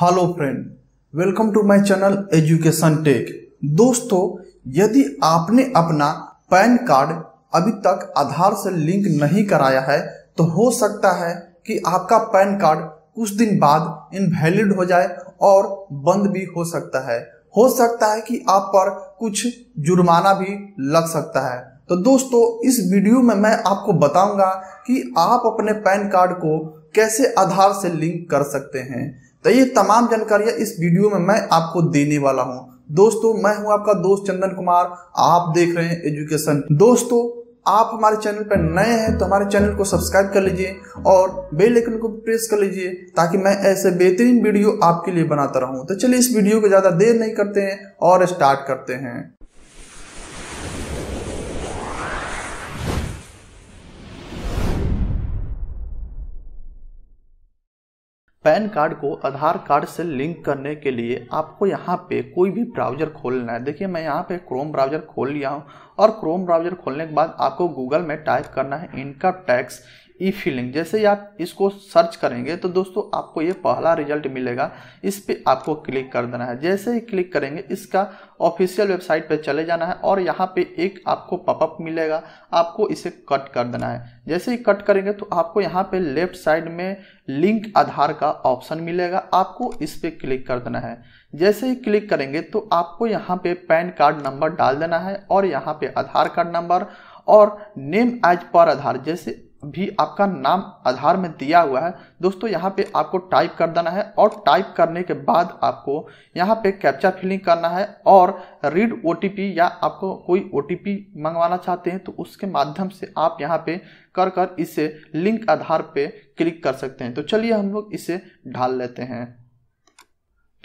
hello friend welcome to my channel education tech दोस्तों यदि आपने अपना पैन कार्ड अभी तक आधार से लिंक नहीं कराया है तो हो सकता है कि आपका पैन कार्ड कुछ दिन बाद इनवैलिड हो जाए और बंद भी हो सकता है हो सकता है कि आप पर कुछ जुर्माना भी लग सकता है तो दोस्तों इस वीडियो में मैं आपको बताऊंगा कि आप अपने पैन कार्ड को कैसे आधार से लिंक कर सकते हैं तो ये तमाम जानकारियां इस वीडियो में मैं आपको देने वाला हूँ दोस्तों मैं हूं आपका दोस्त चंदन कुमार आप देख रहे हैं एजुकेशन दोस्तों आप हमारे चैनल पर नए हैं तो हमारे चैनल को सब्सक्राइब कर लीजिए और बेल आइकन को प्रेस कर लीजिए ताकि मैं ऐसे बेहतरीन वीडियो आपके लिए बनाता रहूं तो चलिए इस वीडियो को ज़्यादा देर नहीं करते हैं और स्टार्ट करते हैं पैन कार्ड को आधार कार्ड से लिंक करने के लिए आपको यहाँ पे कोई भी ब्राउज़र खोलना है देखिए मैं यहाँ पे क्रोम ब्राउज़र खोल लिया हूँ और क्रोम ब्राउज़र खोलने के बाद आपको गूगल में टाइप करना है इनकम टैक्स ई फीलिंग जैसे ही आप इसको सर्च करेंगे तो दोस्तों आपको ये पहला रिजल्ट मिलेगा इस पर आपको क्लिक कर देना है जैसे ही क्लिक करेंगे इसका ऑफिशियल वेबसाइट पे चले जाना है और यहाँ पे एक आपको पपअप मिलेगा आपको इसे कट कर देना है जैसे ही कट करेंगे तो आपको यहाँ पे लेफ्ट साइड में लिंक आधार का ऑप्शन मिलेगा आपको इस पर क्लिक कर देना है जैसे ही क्लिक करेंगे तो आपको यहाँ पे पैन कार्ड नंबर डाल देना है और यहाँ पे आधार कार्ड नंबर और नेम एज पर आधार जैसे भी आपका नाम आधार में दिया हुआ है दोस्तों यहाँ पे आपको टाइप कर देना है और टाइप करने के बाद आपको यहाँ पे कैप्चा फिलिंग करना है और रीड ओ या आपको कोई ओ मंगवाना चाहते हैं तो उसके माध्यम से आप यहाँ पे कर कर इसे लिंक आधार पे क्लिक कर सकते हैं तो चलिए हम लोग इसे ढाल लेते हैं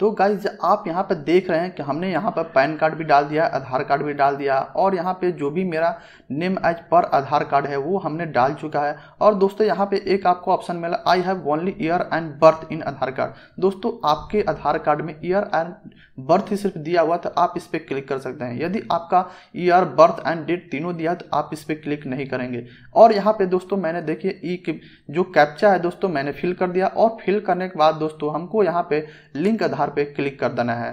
तो गाइज आप यहाँ पर देख रहे हैं कि हमने यहाँ पर पैन कार्ड भी डाल दिया आधार कार्ड भी डाल दिया और यहाँ पे जो भी मेरा नेम एज पर आधार कार्ड है वो हमने डाल चुका है और दोस्तों यहाँ पे एक आपको ऑप्शन मिला I have only year and birth in Aadhaar card दोस्तों आपके आधार कार्ड में ईयर एंड बर्थ ही सिर्फ दिया हुआ तो आप इस पर क्लिक कर सकते हैं यदि आपका ईयर बर्थ एंड डेट तीनों दिया तो आप इस पर क्लिक नहीं करेंगे और यहाँ पे दोस्तों मैंने देखिए ई जो कैप्चा है दोस्तों मैंने फिल कर दिया और फिल करने के बाद दोस्तों हमको यहाँ पे लिंक आधार पे क्लिक कर देना है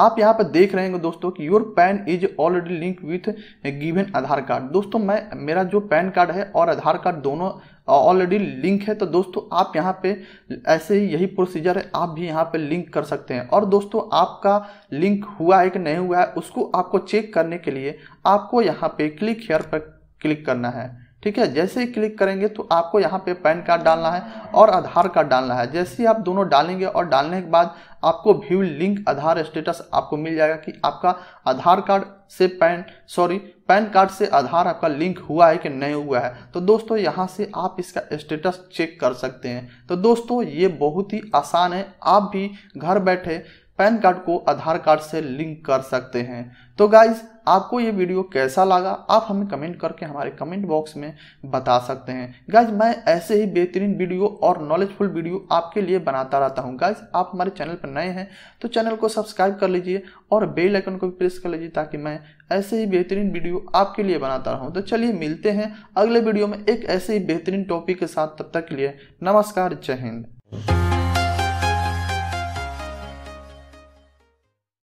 आप यहाँ पर देख रहे हैं दोस्तों कि your PAN is already link with given Aadhaar card दोस्तों मैं मेरा जो पैन कार्ड है और आधार कार्ड दोनों ऑलरेडी लिंक है तो दोस्तों आप यहाँ पे ऐसे ही यही प्रोसीजर है आप भी यहाँ पे लिंक कर सकते हैं और दोस्तों आपका लिंक हुआ है कि नहीं हुआ है उसको आपको चेक करने के लिए आपको यहाँ पे क्लिक हेयर पर क्लिक करना है ठीक है जैसे ही क्लिक करेंगे तो आपको यहाँ पे पैन कार्ड डालना है और आधार कार्ड डालना है जैसे ही आप दोनों डालेंगे और डालने के बाद आपको व्यू लिंक आधार स्टेटस आपको मिल जाएगा कि आपका आधार कार्ड से पैन सॉरी पैन कार्ड से आधार आपका लिंक हुआ है कि नहीं हुआ है तो दोस्तों यहाँ से आप इसका स्टेटस चेक कर सकते हैं तो दोस्तों ये बहुत ही आसान है आप भी घर बैठे पैन कार्ड को आधार कार्ड से लिंक कर सकते हैं तो गाइज आपको ये वीडियो कैसा लगा आप हमें कमेंट करके हमारे कमेंट बॉक्स में बता सकते हैं गाइज मैं ऐसे ही बेहतरीन वीडियो और नॉलेजफुल वीडियो आपके लिए बनाता रहता हूँ गाइज आप हमारे चैनल पर नए हैं तो चैनल को सब्सक्राइब कर लीजिए और बेल आइकन को भी प्रेस कर लीजिए ताकि मैं ऐसे ही बेहतरीन वीडियो आपके लिए बनाता रहूँ तो चलिए मिलते हैं अगले वीडियो में एक ऐसे ही बेहतरीन टॉपिक के साथ तब तक के लिए नमस्कार जय हिंद